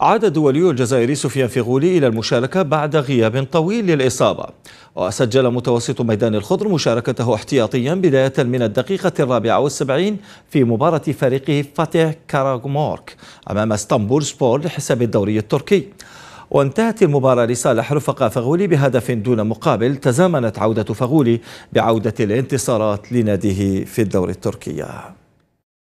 عاد الدولي الجزائري سفيان فيغولي إلى المشاركة بعد غياب طويل للإصابة وسجل متوسط ميدان الخضر مشاركته احتياطيا بداية من الدقيقة الرابعة والسبعين في مباراة فريقه فاتح كاراغمورك أمام اسطنبول سبور لحساب الدوري التركي وانتهت المباراة لصالح رفقاء فغولي بهدف دون مقابل تزامنت عودة فغولي بعودة الانتصارات لناديه في الدوري التركي